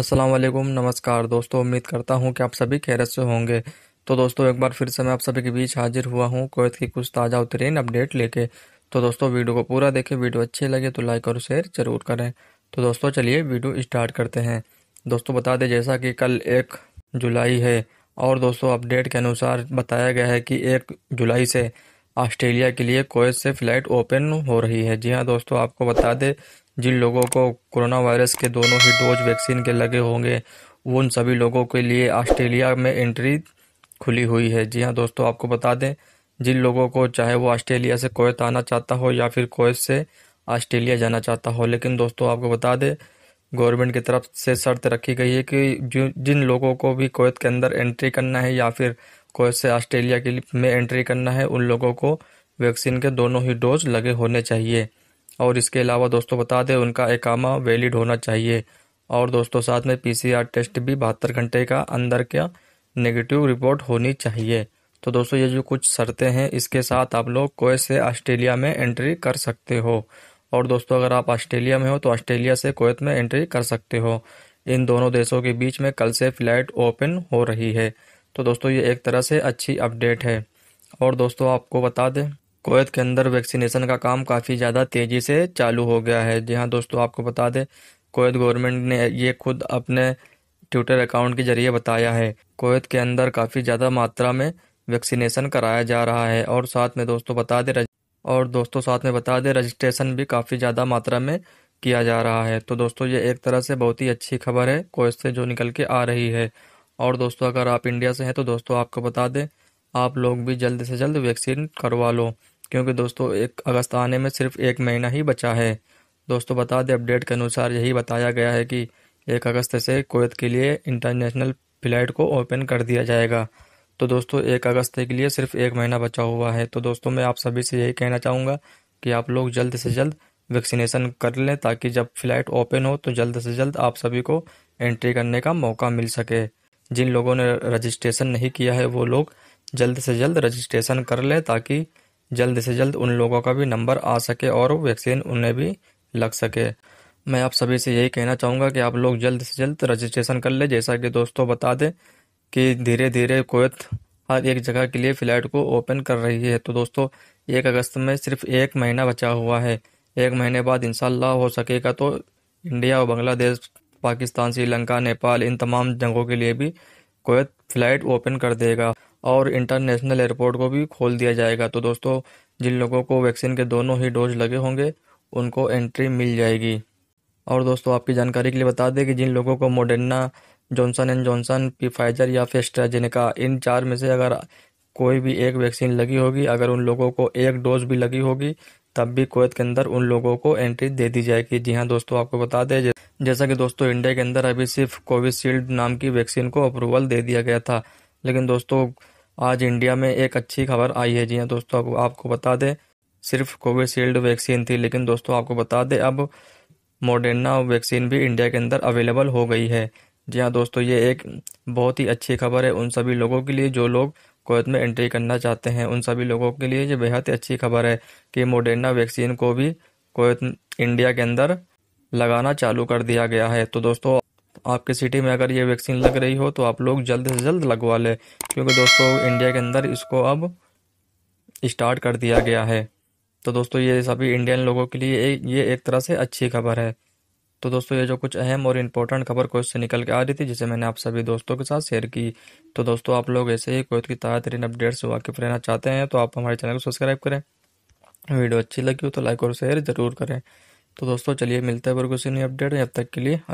अस्सलाम वालेकुम नमस्कार दोस्तों उम्मीद करता हूँ कि आप सभी खैरत से होंगे तो दोस्तों एक बार फिर से मैं आप सभी के बीच हाजिर हुआ हूँ कोवैत की कुछ ताज़ा उतरीन अपडेट लेके तो दोस्तों वीडियो को पूरा देखें वीडियो अच्छी लगे तो लाइक और शेयर जरूर करें तो दोस्तों चलिए वीडियो स्टार्ट करते हैं दोस्तों बता दें जैसा कि कल एक जुलाई है और दोस्तों अपडेट के अनुसार बताया गया है कि एक जुलाई से ऑस्ट्रेलिया के लिए कोवैत से फ्लाइट ओपन हो रही है जी हाँ दोस्तों आपको बता दें जिन लोगों को कोरोना वायरस के दोनों ही डोज वैक्सीन के लगे होंगे उन सभी लोगों के लिए ऑस्ट्रेलिया में एंट्री खुली हुई है जी हाँ दोस्तों आपको बता दें जिन लोगों को चाहे वो ऑस्ट्रेलिया से कोयत आना चाहता हो या फिर कोयत से ऑस्ट्रेलिया जाना चाहता हो लेकिन दोस्तों आपको बता दें गवर्नमेंट की तरफ से शर्त रखी गई है कि जो जिन लोगों को भी कोयत के अंदर एंट्री करना है या फिर कोयत से ऑस्ट्रेलिया के में एंट्री करना है उन लोगों को वैक्सीन के दोनों ही डोज लगे होने चाहिए और इसके अलावा दोस्तों बता दें उनका एकामा वैलिड होना चाहिए और दोस्तों साथ में पीसीआर टेस्ट भी बहत्तर घंटे का अंदर क्या नेगेटिव रिपोर्ट होनी चाहिए तो दोस्तों ये जो कुछ शर्तें हैं इसके साथ आप लोग कोए से ऑस्ट्रेलिया में एंट्री कर सकते हो और दोस्तों अगर आप ऑस्ट्रेलिया में हो तो ऑस्ट्रेलिया से कोत में एंट्री कर सकते हो इन दोनों देशों के बीच में कल से फ्लाइट ओपन हो रही है तो दोस्तों ये एक तरह से अच्छी अपडेट है और दोस्तों आपको बता दें कोवैत के अंदर वैक्सीनेशन का काम काफ़ी ज़्यादा तेज़ी से चालू हो गया है जी हाँ दोस्तों आपको बता दें कोवैत गवर्नमेंट ने ये खुद अपने ट्विटर अकाउंट के जरिए बताया है कोवैत के अंदर काफ़ी ज़्यादा मात्रा में वैक्सीनेशन कराया जा रहा है और साथ में दोस्तों बता दें और दोस्तों साथ में बता दें रजिस्ट्रेशन भी काफ़ी ज़्यादा मात्रा में किया जा रहा है तो दोस्तों ये एक तरह से बहुत ही अच्छी खबर है कोवैत से जो निकल के आ रही है और दोस्तों अगर आप इंडिया से हैं तो दोस्तों आपको बता दें आप लोग भी जल्द से जल्द वैक्सीन करवा लो क्योंकि दोस्तों एक अगस्त आने में सिर्फ एक महीना ही बचा है दोस्तों बता दें अपडेट के अनुसार यही बताया गया है कि एक अगस्त से कोयत के लिए इंटरनेशनल फ्लाइट को ओपन कर दिया जाएगा तो दोस्तों एक अगस्त के लिए सिर्फ एक महीना बचा हुआ है तो दोस्तों मैं आप सभी से यही कहना चाहूँगा कि आप लोग जल्द से जल्द वैक्सीनेशन कर लें ताकि जब फ्लाइट ओपन हो तो जल्द से जल्द आप सभी को एंट्री करने का मौका मिल सके जिन लोगों ने रजिस्ट्रेशन नहीं किया है वो लोग जल्द से जल्द रजिस्ट्रेशन कर लें ताकि जल्द से जल्द उन लोगों का भी नंबर आ सके और वैक्सीन उन्हें भी लग सके मैं आप सभी से यही कहना चाहूँगा कि आप लोग जल्द से जल्द रजिस्ट्रेशन कर लें जैसा कि दोस्तों बता दें कि धीरे धीरे कोत हर एक जगह के लिए फ़्लाइट को ओपन कर रही है तो दोस्तों एक अगस्त में सिर्फ एक महीना बचा हुआ है एक महीने बाद इन हो सकेगा तो इंडिया और बांग्लादेश पाकिस्तान श्रीलंका नेपाल इन तमाम जगहों के लिए भी कोवैत फ़्लाइट ओपन कर देगा और इंटरनेशनल एयरपोर्ट को भी खोल दिया जाएगा तो दोस्तों जिन लोगों को वैक्सीन के दोनों ही डोज लगे होंगे उनको एंट्री मिल जाएगी और दोस्तों आपकी जानकारी के लिए बता दें कि जिन लोगों को Moderna Johnson and Johnson Pfizer या फिर स्ट्रेजेनिका इन चार में से अगर कोई भी एक वैक्सीन लगी होगी अगर उन लोगों को एक डोज भी लगी होगी तब भी कुवैत के अंदर उन लोगों को एंट्री दे दी जाएगी जी हाँ दोस्तों आपको बता दें जैसा कि दोस्तों इंडिया के अंदर अभी सिर्फ कोविशील्ड नाम की वैक्सीन को अप्रूवल दे दिया गया था लेकिन दोस्तों आज इंडिया में एक अच्छी खबर आई है जी हाँ दोस्तों आपको बता दें सिर्फ कोविशील्ड वैक्सीन थी लेकिन दोस्तों आपको बता दें अब मोडेना वैक्सीन भी इंडिया के अंदर अवेलेबल हो गई है जी हाँ दोस्तों ये एक बहुत ही अच्छी खबर है उन सभी लोगों के लिए जो लोग कोवैत में एंट्री करना चाहते हैं उन सभी लोगों के लिए ये बेहद ही अच्छी खबर है कि मोडेना वैक्सीन को भी कोवैत इंडिया के अंदर लगाना चालू कर दिया गया है तो दोस्तों आपके सिटी में अगर ये वैक्सीन लग रही हो तो आप लोग जल्द से जल्द लगवा लें क्योंकि दोस्तों इंडिया के अंदर इसको अब स्टार्ट कर दिया गया है तो दोस्तों ये सभी इंडियन लोगों के लिए ये एक तरह से अच्छी खबर है तो दोस्तों ये जो कुछ अहम और इम्पोर्टेंट खबर कोच से निकल के आ रही थी जिसे मैंने आप सभी दोस्तों के साथ शेयर की तो दोस्तों आप लोग ऐसे ही कोच की ताज़ा तरीन अपडेट्स से वाकिफ रहना चाहते हैं तो आप हमारे चैनल को सब्सक्राइब करें वीडियो अच्छी लगी हो तो लाइक और शेयर ज़रूर करें तो दोस्तों चलिए मिलते हैं और कुछ नई अपडेट जब तक के लिए